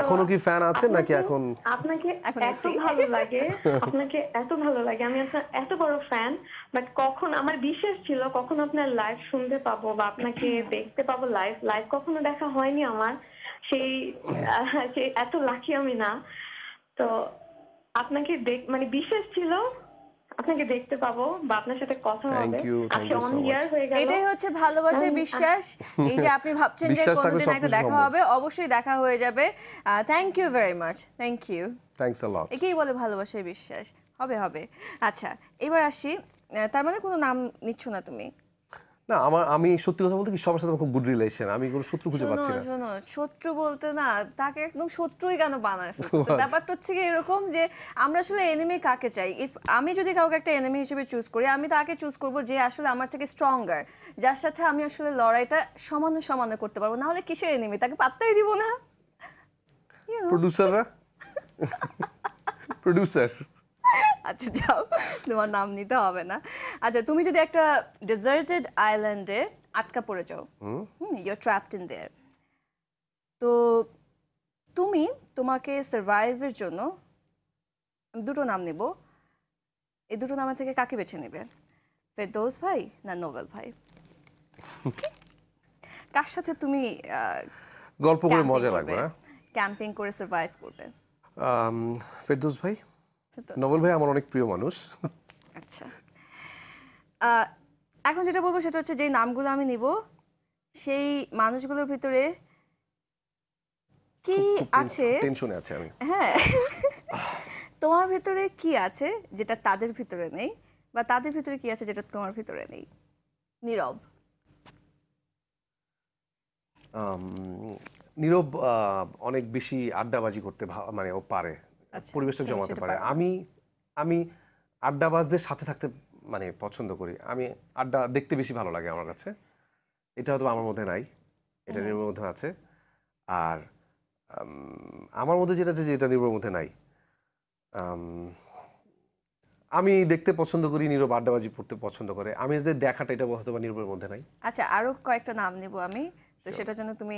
এখনো কি ফ্যান আছেন নাকি এখন আপনাকে এত ভালো লাগে আপনাকে এত ভালো লাগে আমি আপনার এত বড় ফ্যান বাট কখন আমার বিশেষ ছিল কখন আপনার লাইভ শুনতে পাবো বা আপনাকে দেখতে পাবো লাইভ লাইভ কখনো দেখা হয়নি আমার সেই এত লাকি আমি না তো আপনাকে দেখ মানে বিশেষ ছিল আপনাকে দেখতে পাবো বা আপনার সাথে কথা হবে আজকে অন ইয়ার হয়ে গেল এটাই হচ্ছে ভালোবাসার বিশ্বাস এই যে আপনি ভাবছেন যে কোনদিন একটা দেখা হবে অবশ্যই দেখা হয়ে যাবে thank you very much thank you thanks a lot একেই বলে ভালোবাসার বিশ্বাস হবে হবে আচ্ছা এবার আসি তার মানে কোনো নাম নিচ্ছ না তুমি না আমার আমি সত্যি কথা বলতে কি সবার সাথে খুব গুড রিলেশন আমি কোনো শত্রু খুঁজে পাচ্ছি না শোনো শত্রু বলতে না তাকে একদম শত্রুই কেন বানায় ব্যাপারটা হচ্ছে কি এরকম যে আমরা আসলে এনিমি কাকে চাই ইফ আমি যদি কাউকে একটা এনিমি হিসেবে চুজ করি আমি তাকে চুজ করব যে আসলে আমার থেকে স্ট্রঙ্গার যার সাথে আমি আসলে লড়াইটা সমানে সমানে করতে পারবো না হলে কিসের এনিমি তাকে পাত্তাই দিব না প্রডিউসাররা প্রডিউসার আচ্ছা যাও তোমার নাম নিতে হবে না আচ্ছা তুমি যদি একটা ডেজার্টেড আইল্যান্ডে আটকা পড়ে যাও hmm you're trapped in there তো তুমি তোমাকে সার্ভাইভের জন্য দুটো নাম নেব এই দুটো নামের থেকে কাকে বেছে নেবে ফেরদৌস ভাই না নোবেল ভাই কার সাথে তুমি গল্প করে মজা লাগবে ক্যাম্পিং করে সার্ভাইভ করবে ফেরদৌস ভাই নবল ভাই আমার অনেক প্রিয় মানুষ আচ্ছা এখন যেটা বলবো সেটা হচ্ছে যে নামগুলো আমি নিব সেই মানুষগুলোর ভিতরে কি আছে টেনশনে আছে আমি হ্যাঁ তোমার ভিতরে কি আছে যেটা তাদের ভিতরে নেই বা তাদের ভিতরে কি আছে যেটা তোমার ভিতরে নেই নীরব নীরব অনেক বেশি আড্ডাবাজি করতে মানে ও পারে আচ্ছা, পরিবেশটা জমাতে পারে আমি আমি আড্ডাবাজদের সাথে থাকতে মানে পছন্দ করি আমি আড্ডা দেখতে বেশি ভালো লাগে আমার কাছে এটা হয়তো আচ্ছা। আমার মধ্যে নাই এটা নির্ভর মধ্যে আছে আর আমার মধ্যে যেটা আছে যেটা নির্ভর মধ্যে নাই আমি দেখতে পছন্দ করি নীরব আড্ডাবাজি পড়তে পছন্দ করে আমি যে দেখাটা এটা হয়তো বা নির্ভরের মধ্যে নাই আচ্ছা আরও কয়েকটা নাম নেব আমি তো সেটার জন্য তুমি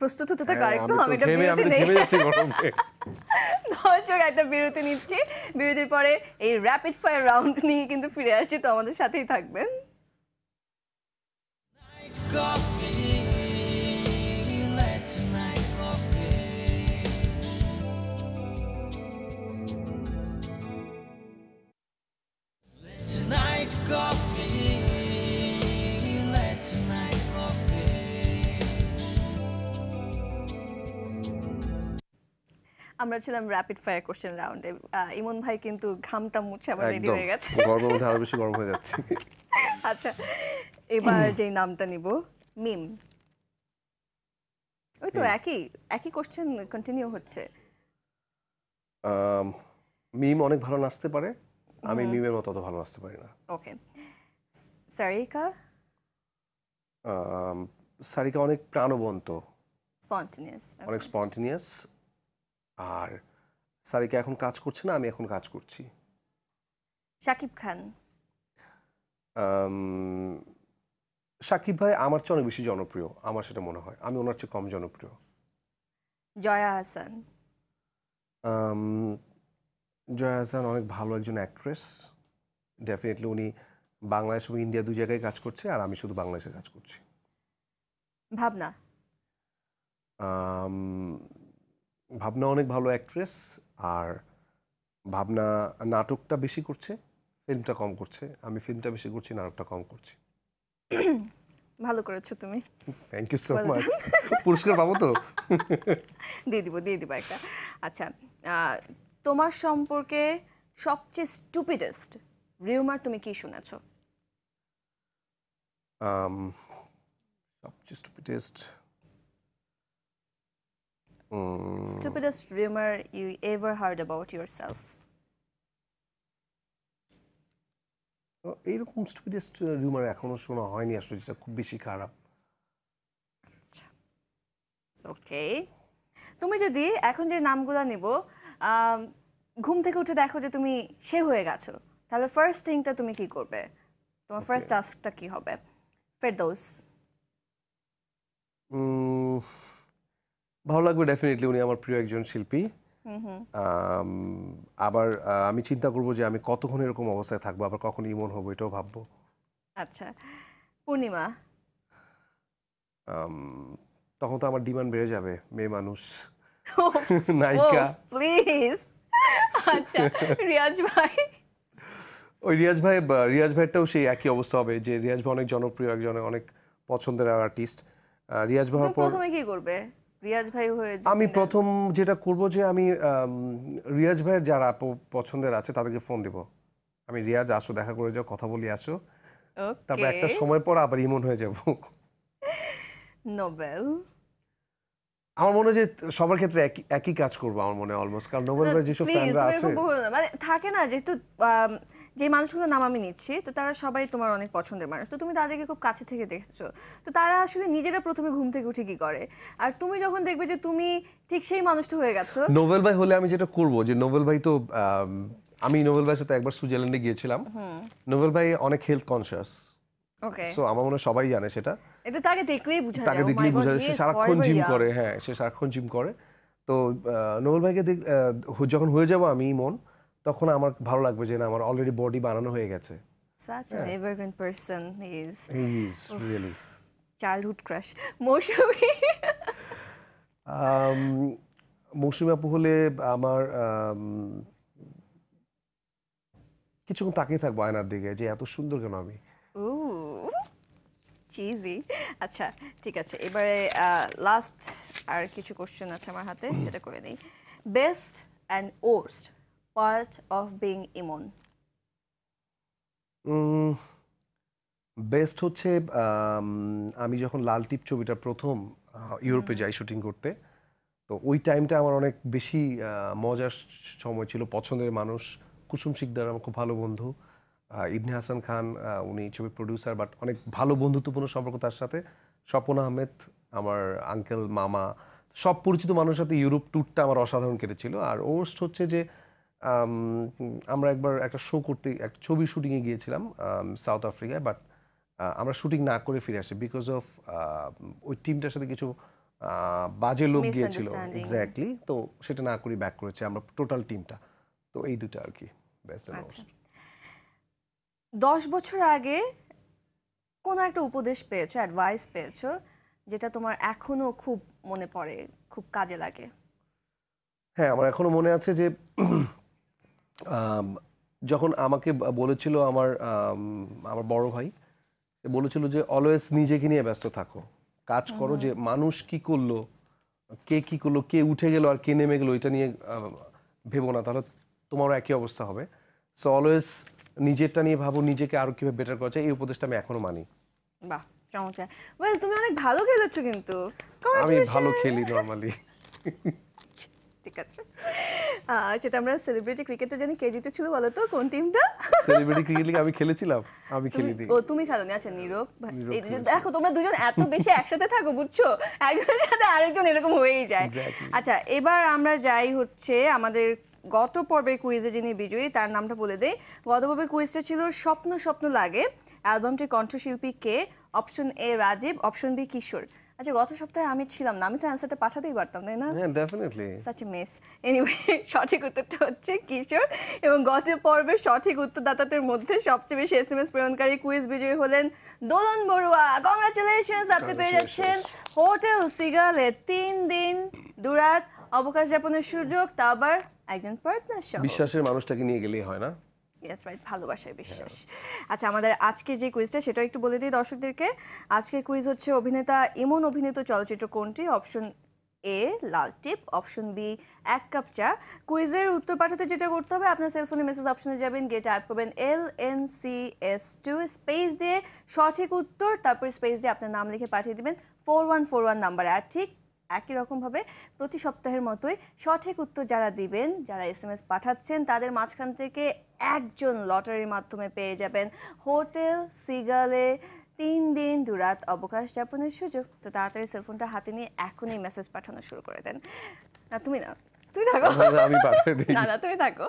প্রস্তুত হতে থাকো হ্যাঁ, আরেকটু আমি এটা বিরতি নেই দর্শক একটা বিরতি নিচ্ছি বিরতির পরে এই র্যাপিড ফায়ার রাউন্ড নিয়ে কিন্তু ফিরে আসছি তো আমাদের সাথেই থাকবেন আমরা ছিলাম র্যাপিড ফায়ার কোশ্চেন রাউন্ডে ইমন ভাই কিন্তু ঘামটা মুছে আবার রেডি হয়ে গেছে গরম আরো বেশি গরম হয়ে যাচ্ছে আচ্ছা এবার যে নামটা নিব মিম ওই তো একই একই কোশ্চেন কন্টিনিউ হচ্ছে মিম অনেক ভালো নাচতে পারে আমি মিমের মতো অত ভালো নাচতে পারি না ওকে সারিকা সারিকা অনেক প্রাণবন্ত স্পন্টিনিয়াস অনেক স্পন্টিনিয়াস আর সারিকা এখন কাজ করছে না আমি এখন কাজ করছি শাকিব খান শাকিব ভাই আমার চেয়ে অনেক বেশি জনপ্রিয় আমার সেটা মনে হয় আমি ওনার চেয়ে কম জনপ্রিয় জয়া হাসান জয়া হাসান অনেক ভালো একজন অ্যাক্ট্রেস ডেফিনেটলি উনি বাংলাদেশ এবং ইন্ডিয়া দুই জায়গায় কাজ করছে আর আমি শুধু বাংলাদেশে কাজ করছি ভাবনা ভাবনা অনেক ভালো অ্যাক্ট্রেস আর ভাবনা নাটকটা বেশি করছে ফিল্মটা কম করছে আমি ফিল্মটা বেশি করছি নাটকটা কম করছি ভালো করেছো তুমি থ্যাংক ইউ সো মাচ পুরস্কার পাবো তো দিয়ে দিব দিয়ে দিব একটা আচ্ছা তোমার সম্পর্কে সবচেয়ে স্টুপিডেস্ট রিউমার তুমি কি শুনেছো সবচেয়ে স্টুপিডেস্ট Mm. Stupidest rumor you ever heard about yourself? এইরকম স্টুপিডেস্ট রিউমার এখনো শোনা হয়নি আসলে যেটা খুব বেশি খারাপ ওকে আচ্ছা। তুমি যদি এখন যে নামগুলো নিব ঘুম থেকে উঠে দেখো যে তুমি সে হয়ে গেছো তাহলে ফার্স্ট থিংটা তুমি কি করবে তোমার ফার্স্ট টাস্কটা কি হবে ফেরদৌস ভালো লাগবে ডেফিনেটলি উনি আমার প্রিয় একজন শিল্পী আবার আমি চিন্তা করব যে আমি কতক্ষণ এরকম অবস্থায় থাকবো আবার কখন ইমন হবো এটাও ভাববো আচ্ছা পূর্ণিমা তখন তো আমার ডিমান্ড বেড়ে যাবে মেয়ে মানুষ নায়িকা প্লিজ আচ্ছা রিয়াজ ভাই ওই রিয়াজ ভাই রিয়াজ ভাইটাও সেই একই অবস্থা হবে যে রিয়াজ ভাই অনেক জনপ্রিয় একজন অনেক পছন্দের আর্টিস্ট রিয়াজ ভাই প্রথমে কি করবে রিয়াজ ভাই হয়ে আমি প্রথম যেটা করব যে আমি রিয়াজ ভাইয়ের যারা পছন্দের আছে তাদেরকে ফোন দিব আমি রিয়াজ আসো দেখা করে যাও কথা বলি আসো তারপর একটা সময় পর আবার ইমন হয়ে যাব নোবেল আমার মনে হয় যে সবার ক্ষেত্রে একই কাজ করবো আমার মনে হয় অলমোস্ট কারণ নোবেল ভাই যেসব ফ্যানরা আছে মানে থাকে না যেহেতু যে মানুষগুলোর নাম আমি নিচ্ছি তো তারা সবাই তোমার অনেক পছন্দের মানুষ তো তুমি তাদেরকে খুব কাছে থেকে দেখছো তো তারা আসলে নিজেরা প্রথমে ঘুম থেকে উঠে কি করে আর তুমি যখন দেখবে যে তুমি ঠিক সেই মানুষটা হয়ে গেছো নোবেল ভাই হলে আমি যেটা করব যে নোবেল ভাই তো আমি নোবেল ভাইয়ের সাথে একবার সুইজারল্যান্ডে গিয়েছিলাম নোবেল ভাই অনেক হেলথ কনসিয়াস ওকে সো আমার মনে হয় সবাই জানে সেটা এটা তাকে দেখলেই বোঝা যায় তাকে oh দেখলেই বোঝা যায় সে সারাক্ষণ জিম করে হ্যাঁ সে সারাক্ষণ জিম করে তো নোবেল ভাইকে যখন হয়ে যাব আমি মন তখন আমার ভালো লাগবে যে না আমার অলরেডি বডি বানানো হয়ে গেছে such yeah. an হ্যাঁ। evergreen person he is he is Oof. really childhood crush Mousumi um, আপু হলে আমার কিছুক্ষণ তাকিয়ে থাকবো আয়নার দিকে যে এত সুন্দর কেন আমি চিজি আচ্ছা ঠিক আছে এবারে লাস্ট আর কিছু কোশ্চেন আছে আমার হাতে সেটা করে দিই best and worst part of being Emon best হচ্ছে আমি যখন লাল টিপ ছবিটা প্রথম ইউরোপে যাই শুটিং করতে তো ওই টাইমটা আমার অনেক বেশি মজার সময় ছিল পছন্দের মানুষ কুসুম শিকদার আমার খুব ভালো বন্ধু ইবনে হাসান খান উনি ছবির প্রডিউসার বাট অনেক ভালো বন্ধুত্বপূর্ণ সম্পর্ক তার সাথে স্বপন আহমেদ আমার আঙ্কেল মামা সব পরিচিত মানুষের সাথে ইউরোপ ট্যুরটা আমার অসাধারণ কেটেছিল আর ওস্ট হচ্ছে যে আমরা একবার একটা শো করতে একটা ছবি শুটিংয়ে গিয়েছিলাম সাউথ আফ্রিকায় বাট আমরা শুটিং না করে ফিরে আসি বিকজ অফ ওই টিমটার সাথে কিছু বাজে লোক গিয়েছিল এক্স্যাক্টলি তো সেটা না করে ব্যাক করেছে আমরা টোটাল টিমটা তো এই দুটো আর কি আচ্ছা। দশ বছর আগে কোনো একটা উপদেশ পেয়েছো অ্যাডভাইস পেয়েছো যেটা তোমার এখনো খুব মনে পড়ে খুব কাজে লাগে হ্যাঁ আমার এখনো মনে আছে যে যখন আমাকে বলেছিল আমার আমার বড় ভাই বলেছিল যে অলওয়েজ নিজেকে নিয়ে ব্যস্ত থাকো কাজ করো যে মানুষ কি করলো কে কি করলো কে উঠে গেল আর কে নেমে গেলো এটা নিয়ে ভেবো না তাহলে তোমারও একই অবস্থা হবে সো অলওয়েজ নিজেরটা নিয়ে ভাবো নিজেকে আরো কিভাবে বেটার করা যায় এই উপদেশটা আমি এখনো মানি বাহ চমৎকার ওয়েল তুমি অনেক ভালো খেলেছো কিন্তু আমি ভালো খেলি নরমালি ঠিক আছে সেটা আমরা সেলিব্রিটি জানি কে জিতেছিল বলো তো কোন টিমটা সেলিব্রিটি ক্রিকেট আমি খেলেছিলাম আমি খেলি দিই ও তুমি আচ্ছা নীরব দেখো তোমরা দুজন এত বেশি একসাথে থাকো বুঝছো একজনের সাথে আরেকজন এরকম হয়েই যায় আচ্ছা এবার আমরা যাই হচ্ছে আমাদের গত পর্বে কুইজে যিনি বিজয়ী তার নামটা বলে দেই গত পর্বে কুইজটা ছিল স্বপ্ন স্বপ্ন লাগে অ্যালবামটির কণ্ঠশিল্পী কে option A Rajib option B Kishore আচ্ছা গত সপ্তাহে আমি ছিলাম না আমি তো অ্যান্সারটা পাঠাতেই পারতাম তাই না হ্যাঁ definitely such a miss anyway সঠিক উত্তরটা হচ্ছে কিশোর এবং গত পর্বের সঠিক উত্তরদাতাদের মধ্যে সবচেয়ে বেশি এসএমএস প্রেরণকারী কুইজ বিজয়ী হলেন দোলন বড়ুয়া কংগ্রাচুলেশনস আপনি পেয়ে যাচ্ছেন হোটেল সিগালে তিন দিন দুরাত অবকাশ যাপনের সুযোগ তা আবার একজন পার্টনার বিশ্বাসের মানুষটাকে নিয়ে গেলেই হয় না ইয়েস রাইট ভালোবাসায় বিশ্বাস আচ্ছা আমাদের আজকের যে কুইজটা সেটাও একটু বলে দিই দর্শকদেরকে আজকের কুইজ হচ্ছে অভিনেতা ইমন অভিনীত চলচ্চিত্র কোনটি option A Lal Tip option B Ek Cup Cha কুইজের উত্তর পাঠাতে যেটা করতে হবে আপনার সেলফোনে মেসেজ অপশনে যাবেন গিয়ে টাইপ করবেন L N C S two space দিয়ে সঠিক উত্তর তারপর স্পেস দিয়ে আপনার নাম লিখে পাঠিয়ে দেবেন ফোর ওয়ান ফোর ওয়ান নাম্বারে আর ঠিক একই রকমভাবে প্রতি সপ্তাহের মতোই সঠিক উত্তর যারা দিবেন যারা এস এম এস পাঠাচ্ছেন তাদের মাঝখান থেকে একজন লটারির মাধ্যমে পেয়ে যাবেন হোটেল সিগালে তিন দিন দুরাত অবকাশ যাপনের সুযোগ তো তাড়াতাড়ি সেলফোনটা হাতে নিয়ে এখনই মেসেজ পাঠানো শুরু করে দেন না তুমি না তুমি থাকো না না তুমি থাকো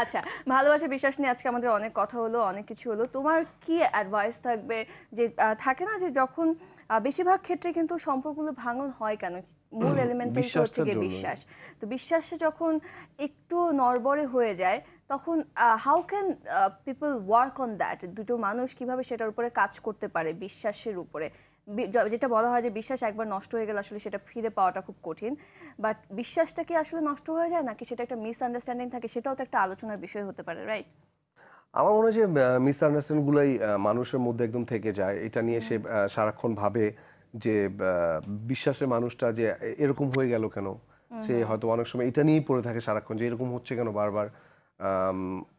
আচ্ছা ভালোবাসা বিশ্বাস নিয়ে আজকে আমাদের অনেক কথা হলো অনেক কিছু হলো তোমার কি অ্যাডভাইস থাকবে যে থাকে না যে যখন বেশিরভাগ ক্ষেত্রে কিন্তু সম্পর্কগুলো ভাঙন হয় কেন মূল এলিমেন্ট হচ্ছে গিয়ে বিশ্বাস তো বিশ্বাসে যখন একটু নরবরে হয়ে যায় তখন how can people work on that দুটো মানুষ কিভাবে সেটার উপরে কাজ করতে পারে বিশ্বাসের উপরে যেটা বলা হয় যে বিশ্বাস একবার নষ্ট হয়ে গেলে আসলে সেটা ফিরে পাওয়াটা খুব কঠিন বাট বিশ্বাসটা কি আসলে নষ্ট হয়ে যায় নাকি সেটা একটা মিসআন্ডারস্ট্যান্ডিং থাকে সেটাও তো একটা আলোচনার বিষয় হতে পারে রাইট আমার মনে হয় যে মিসআন্ডারস্ট্যান্ডগুলোই মানুষের মধ্যে একদম থেকে যায় এটা নিয়ে সে সারাক্ষণ ভাবে যে বিশ্বাসের মানুষটা যে এরকম হয়ে গেল কেন সে হয়তো অনেক সময় এটা নিয়েই পড়ে থাকে সারাক্ষণ যে এরকম হচ্ছে কেন বারবার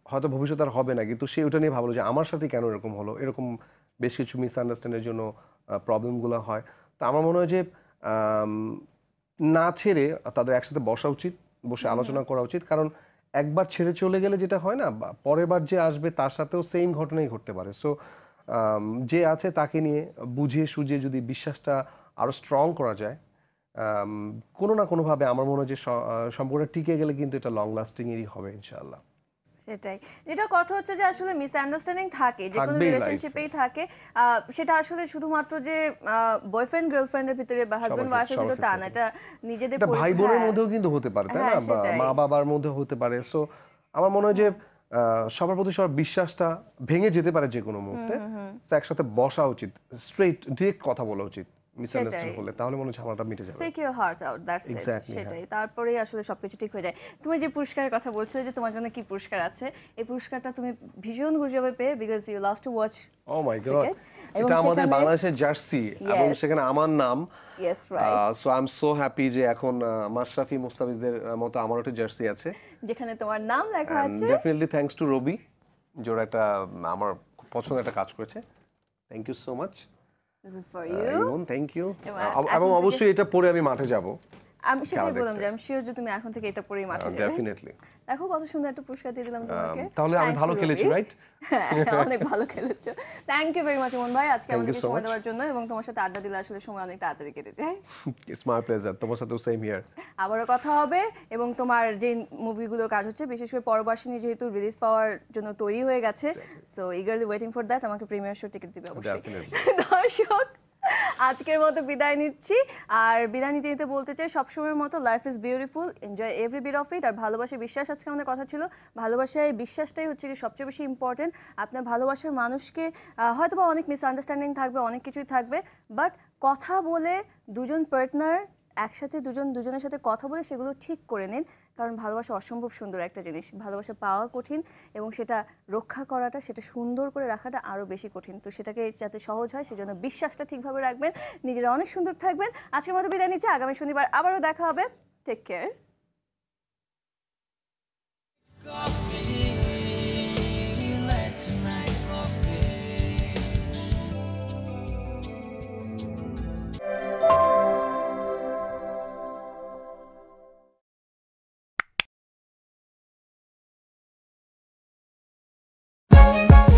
হয়তো ভবিষ্যৎ আর হবে না কিন্তু সে ওটা নিয়ে ভাবলো যে আমার সাথে কেন এরকম হলো এরকম বেশ কিছু মিসআন্ডারস্ট্যান্ডের জন্য প্রবলেমগুলো হয় তো আমার মনে হয় যে না ছেড়ে তাদের একসাথে বসা উচিত বসে আলোচনা করা উচিত কারণ একবার ছেড়ে চলে গেলে যেটা হয় না পরের বার যে আসবে তার সাথেও সেম ঘটনাই ঘটতে পারে সো যে আছে তাকে নিয়ে বুঝিয়ে সুঝিয়ে যদি বিশ্বাসটা আরও স্ট্রং করা যায় কোনো না কোনোভাবে আমার মনে হয় যে সম্পর্কটা টিকে গেলে কিন্তু এটা লং লাস্টিংয়েরই হবে ইনশাআল্লাহ সেটাই যেটা কথা হচ্ছে যে আসলে মিসআন্ডারস্ট্যান্ডিং থাকে যে কোনো রিলেশনশিপেই থাকে সেটা আসলে শুধুমাত্র যে বয়ফ্রেন্ড গার্লফ্রেন্ডের ভিতরে বা হাজবেন্ড ওয়াইফের ভিতরে তা না এটা নিজেদের ভাই বোনের হ্যাঁ। মধ্যেও কিন্তু হতে পারে তাই না হ্যাঁ, মা বাবার মধ্যে হতে পারে সো আমার মনে হয় যে সবার প্রতি সবার বিশ্বাসটা ভেঙে যেতে পারে যে কোনো মুহূর্তে একসাথে বসা উচিত স্ট্রেট ডিরেক্ট কথা বলা উচিত তাহলে মনে ঝামেলাটা হ্যাঁ। সেটাই আসলে সবকিছু ঠিক হয়ে যায় তুমি যে পুরস্কারের কথা বলছিলে যে তোমার জন্য কি পুরস্কার আছে এই পুরস্কারটা তুমি ভীষণ পেয়ে লাভ টু ওয়াচ ও আমাদের বাংলাদেশের জার্সি এবং সেখানে আমার নাম যে এখন মাশরাফি মুস্তাফিজদের মতো আমার একটা জার্সি আছে যেখানে তোমার নাম লেখা আছে ডেফিনেটলি থ্যাঙ্কস টু রবি একটা আমার খুব একটা কাজ করেছে thank you so much This is for uh, you. Emon thank you এবং অবশ্যই এটা পরে আমি মাঠে যাব আমি সেটাই বললাম যে আমি শিওর যে তুমি এখন থেকে এটা পরেই মাঠে uh, যাবে ডেফিনেটলি দেখো কত সুন্দর একটা পুরস্কার দিয়ে দিলাম তোমাকে um, তাহলে আমি ভালো খেলেছি রাইট অনেক ভালো খেলেছো থ্যাংক ইউ ভেরি মাচ মন ভাই আজকে আমাদের সময় দেওয়ার জন্য এবং তোমার সাথে আড্ডা দিলে আসলে সময় অনেক তাড়াতাড়ি কেটে যায় ইটস মাই প্লেজার তোমার সাথেও সেম হিয়ার আবারো কথা হবে এবং তোমার যে মুভিগুলো কাজ হচ্ছে বিশেষ করে পরবাসিনী যেহেতু রিলিজ পাওয়ার জন্য তৈরি হয়ে গেছে so eagerly waiting for that আমাকে প্রিমিয়ার শো টিকিট দিবে অবশ্যই দর্শক আজকের মতো বিদায় নিচ্ছি আর বিদায় নিতে নিতে বলতে চাই সবসময়ের মতো life is beautiful enjoy every bit of it আর ভালোবাসায় বিশ্বাস আজকে আমাদের কথা ছিল ভালোবাসায় বিশ্বাসটাই হচ্ছে কি সবচেয়ে বেশি ইম্পর্টেন্ট আপনার ভালোবাসার মানুষকে হয়তো বা অনেক মিসআন্ডারস্ট্যান্ডিং থাকবে অনেক কিছুই থাকবে বাট কথা বলে দুজন পার্টনার একসাথে দুজন দুজনের সাথে কথা বলে সেগুলো ঠিক করে নিন কারণ ভালোবাসা অসম্ভব সুন্দর একটা জিনিস ভালোবাসা পাওয়া কঠিন এবং সেটা রক্ষা করাটা সেটা সুন্দর করে রাখাটা আরও বেশি কঠিন তো সেটাকে যাতে সহজ হয় সেজন্য বিশ্বাসটা ঠিকভাবে রাখবেন নিজেরা অনেক সুন্দর থাকবেন আজকের মতো বিদায় নিচ্ছে আগামী শনিবার আবারও দেখা হবে take care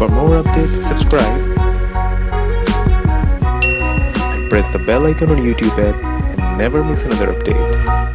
For more updates, subscribe and press the bell icon on YouTube app and never miss another update.